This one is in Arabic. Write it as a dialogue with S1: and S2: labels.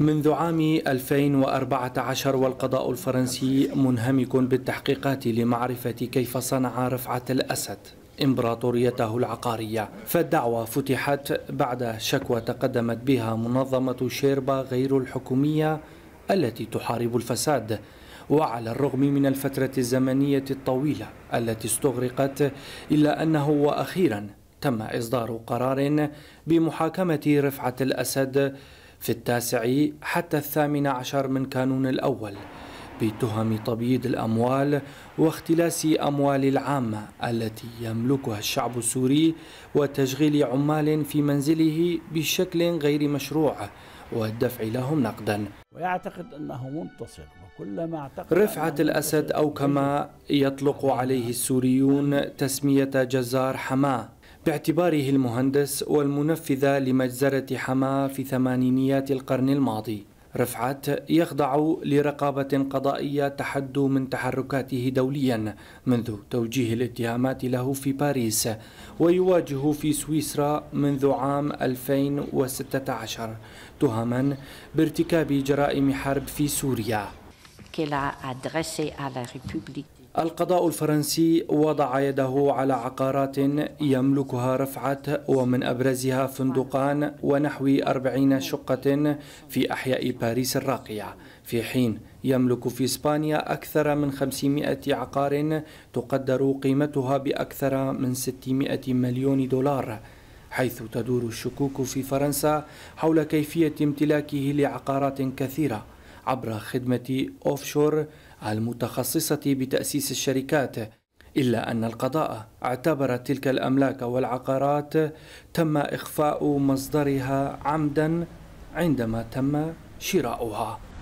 S1: منذ عام 2014 والقضاء الفرنسي منهمك بالتحقيقات لمعرفة كيف صنع رفعة الأسد إمبراطوريته العقارية فالدعوة فتحت بعد شكوى تقدمت بها منظمة شيربا غير الحكومية التي تحارب الفساد وعلى الرغم من الفترة الزمنية الطويلة التي استغرقت إلا أنه وأخيراً تم إصدار قرار بمحاكمة رفعة الأسد في التاسع حتى الثامن عشر من كانون الأول بتهم تبييض الأموال واختلاس أموال العامة التي يملكها الشعب السوري وتشغيل عمال في منزله بشكل غير مشروع والدفع لهم نقدا ويعتقد أنه منتصر وكلما اعتقد رفعة الأسد أو كما يطلق عليه السوريون تسمية جزار حماه باعتباره المهندس والمنفذ لمجزرة حماة في ثمانينيات القرن الماضي رفعت يخضع لرقابة قضائية تحد من تحركاته دوليا منذ توجيه الاتهامات له في باريس ويواجه في سويسرا منذ عام 2016 تهما بارتكاب جرائم حرب في سوريا القضاء الفرنسي وضع يده على عقارات يملكها رفعت ومن أبرزها فندقان ونحو أربعين شقة في أحياء باريس الراقية في حين يملك في إسبانيا أكثر من 500 عقار تقدر قيمتها بأكثر من 600 مليون دولار حيث تدور الشكوك في فرنسا حول كيفية امتلاكه لعقارات كثيرة عبر خدمة أوفشور المتخصصة بتأسيس الشركات إلا أن القضاء اعتبر تلك الأملاك والعقارات تم إخفاء مصدرها عمدا عندما تم شراؤها